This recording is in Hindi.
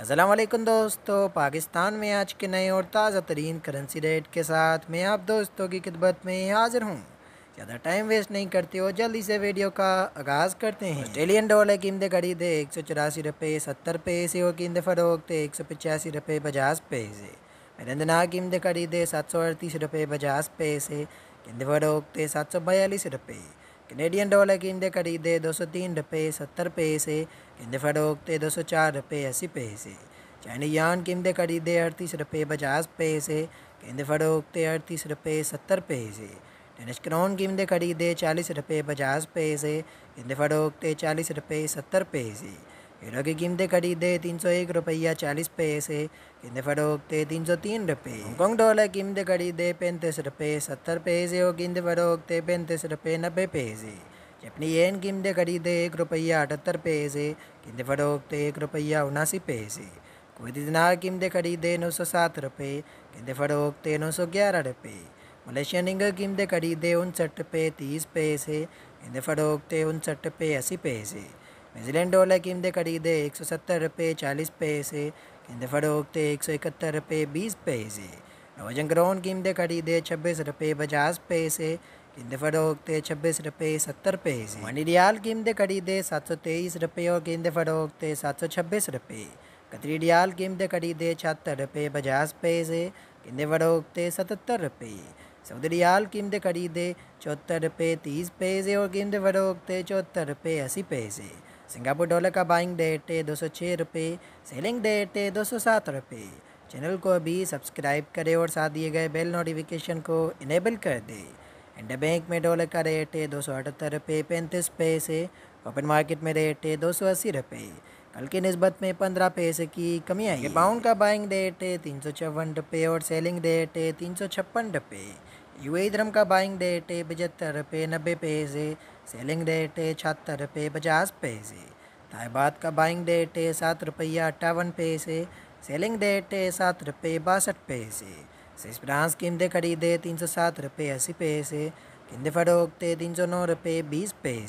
असलम दोस्तों पाकिस्तान में आज के नए और ताज़ा तरीन करेंसी रेट के साथ मैं आप दोस्तों की खिदमत में हाजिर हूँ ज़्यादा टाइम वेस्ट नहीं करते हो जल्दी से वीडियो का आगाज़ करते हैं ऑस्ट्रेलियन डॉलर घड़ी खरीदे एक सौ चौरासी रुपये सत्तर पैसे और कीमतें फ़रोख्त एक सौ पचासी रुपये पचास पैसे मेरंदना घड़ी खरीदे सात सौ अड़तीस रुपये पचास पैसे कीमतें फ़रोख्त सात सौ बयालीस रुपये कनेडियन डॉलर किंदे दे दो सौ तीन रुपये सत्तर पैसे किंदे फरोख्ते दो सौ चार रुपये अस्सी पैसे चाइनी यान किंदे दे अड़तीस रुपये पचास पैसे किंदे फरोख्ते अड़तीस रुपये सत्तर पैसे डेनिश क्रॉन कीमतें खरीदे चालीस रुपये पचास पैसे किंदे फरोख्ते चालीस रुपये सत्तर पैसे हीरो की कीमतें खरीदे तीन सौ एक रुपया चालीस पैसे कीमतें फरोखते तीन सौ तीन रुपये हॉन्गकॉन्ग डॉलर कीमतें खरीदे पैंतीस रुपये सत्तर पैसे और कीमतें फरोखते पैंतीस रुपये नब्बे पैसे जपनी एन कीमतें खरीदे एक रुपया अठहत्तर पैसे कीमतें फरोखते एक रुपया उनासी पैसे कोई दिनार कीमतें खरीदे नौ सौ सात रुपये कीमतें फरोखते नौ सौ ग्यारह रुपये मलेशिया रिंगर कीमतें खरीदे उनसठ रुपये तीस पैसे कीमतें फरोखते उनसठ रुपये अस्सी पैसे न्यूजीलैंड डॉलर कीमतें दे एक सौ सत्तर रुपये चालीस पैसे केंद्र फड़ोकते एक सौ इकहत्तर रुपये बीस पैसे नवजन ग्राउंड कीमतें दे छब्बीस रुपये पचास पैसे कीमतें फ़रोख्ते छब्बीस रुपये सत्तर पैसे मनी रियाल कीमतें दे सात सौ तेईस रुपये और कीमतें फ़रोख्ते सात सौ छब्बीस रुपये कतरी रियाल कीमतें दे छहत्तर रुपये पचास पैसे कीमतें फ़रोख्ते सतहत्तर रुपये सऊदी रियाल खड़ी दे चौहत्तर रुपये तीस पैसे और कीमतें फ़रोख्ते चौहत्तर रुपये अस्सी पैसे सिंगापुर डॉलर का बाइंग डेट है दो सौ छः रुपये सेलिंग डेट है दो सौ सात रुपये चैनल को अभी सब्सक्राइब करें और साथ दिए गए बेल नोटिफिकेशन को इनेबल कर दें इंडिया बैंक में डॉलर का रेट है दो सौ अठहत्तर रुपये पैंतीस पैसे ओपन मार्केट में रेट है दो सौ अस्सी रुपये कल की नस्बत में पंद्रह पैसे की कमी आई है पाउंड का बाइंग रेट है तीन सौ चौवन रुपये और सेलिंग रेट है तीन सौ छप्पन रुपये यू धर्म का बाइंग डेट है पचहत्तर रुपये नब्बे पैसे सेलिंग डेट है छहत्तर रुपये पचास पैसे ताइबाद का बाइंग डेट है सात रुपया अट्ठावन पैसे सेलिंग डेट है सात रुपये बासठ पैसे सिस ब्रांस कीमतें खरीदे तीन सौ सात रुपये अस्सी पैसे किंदे फरोखते तीन सौ नौ रुपये बीस पैसे